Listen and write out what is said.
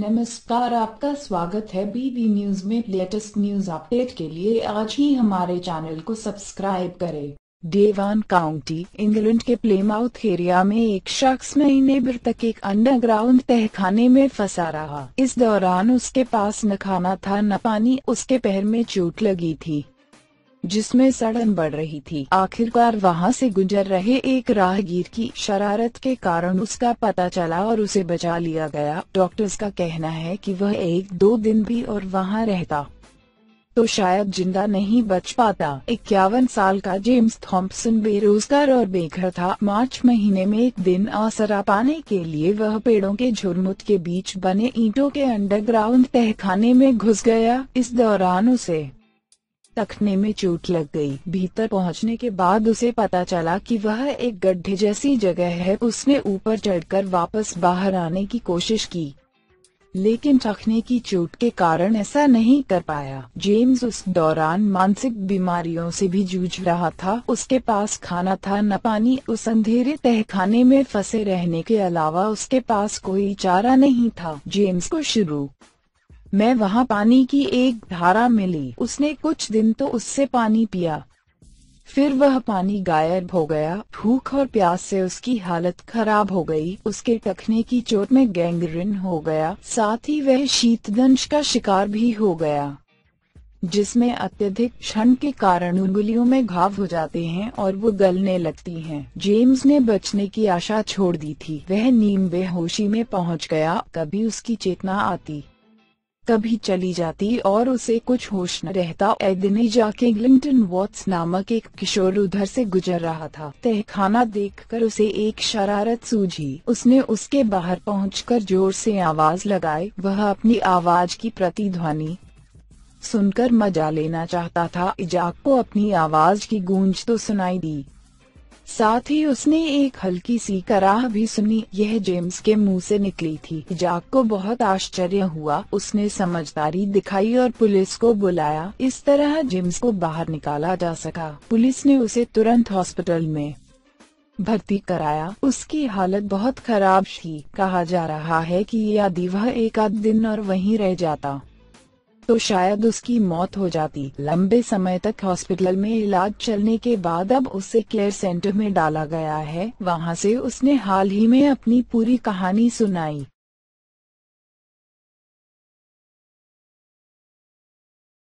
नमस्कार आपका स्वागत है बीबी न्यूज में लेटेस्ट न्यूज अपडेट के लिए आज ही हमारे चैनल को सब्सक्राइब करें डेवान काउंटी इंग्लैंड के प्लेमाउथ एरिया में एक शख्स महीने भर तक एक अंडरग्राउंड तहखाने में फंसा रहा इस दौरान उसके पास न खाना था न पानी उसके पैर में चोट लगी थी जिसमें सड़न बढ़ रही थी आखिरकार वहां से गुजर रहे एक राहगीर की शरारत के कारण उसका पता चला और उसे बचा लिया गया डॉक्टर्स का कहना है कि वह एक दो दिन भी और वहां रहता तो शायद जिंदा नहीं बच पाता इक्यावन साल का जेम्स थॉम्पसन बेरोजगार और बेघर था मार्च महीने में एक दिन आसरा पाने के लिए वह पेड़ों के झुरमुट के बीच बने ईंटों के अंडरग्राउंड तहखाने में घुस गया इस दौरान उसे तखने में चोट लग गई भीतर पहुंचने के बाद उसे पता चला कि वह एक गड्ढे जैसी जगह है उसने ऊपर चढ़कर वापस बाहर आने की कोशिश की लेकिन तखने की चोट के कारण ऐसा नहीं कर पाया जेम्स उस दौरान मानसिक बीमारियों से भी जूझ रहा था उसके पास खाना था न पानी उस अंधेरे तहखाने में फंसे रहने के अलावा उसके पास कोई चारा नहीं था जेम्स को शुरू मैं वहाँ पानी की एक धारा मिली उसने कुछ दिन तो उससे पानी पिया फिर वह पानी गायब हो गया भूख और प्यास से उसकी हालत खराब हो गई उसके टखने की चोट में गैंग्रीन हो गया साथ ही वह शीतदंश का शिकार भी हो गया जिसमें अत्यधिक क्षण के कारण उंगलियों में घाव हो जाते हैं और वो गलने लगती हैं। जेम्स ने बचने की आशा छोड़ दी थी वह नीम बेहोशी में पहुंच गया कभी उसकी चेतना आती कभी चली जाती और उसे कुछ होश न रहता एदने जाके ग्लिंटन वॉट्स नामक एक किशोर उधर से गुजर रहा था तहखाना देखकर उसे एक शरारत सूझी उसने उसके बाहर पहुंचकर जोर से आवाज लगाई वह अपनी आवाज की प्रतिध्वनि सुनकर मजा लेना चाहता था इजाक को अपनी आवाज की गूंज तो सुनाई दी साथ ही उसने एक हल्की सी कराह भी सुनी यह जेम्स के मुंह से निकली थी जाक को बहुत आश्चर्य हुआ उसने समझदारी दिखाई और पुलिस को बुलाया इस तरह जेम्स को बाहर निकाला जा सका पुलिस ने उसे तुरंत हॉस्पिटल में भर्ती कराया उसकी हालत बहुत खराब थी कहा जा रहा है कि यदि वह एक आध दिन और वहीं रह जाता तो शायद उसकी मौत हो जाती लंबे समय तक हॉस्पिटल में इलाज चलने के बाद अब उसे केयर सेंटर में डाला गया है वहाँ से उसने हाल ही में अपनी पूरी कहानी सुनाई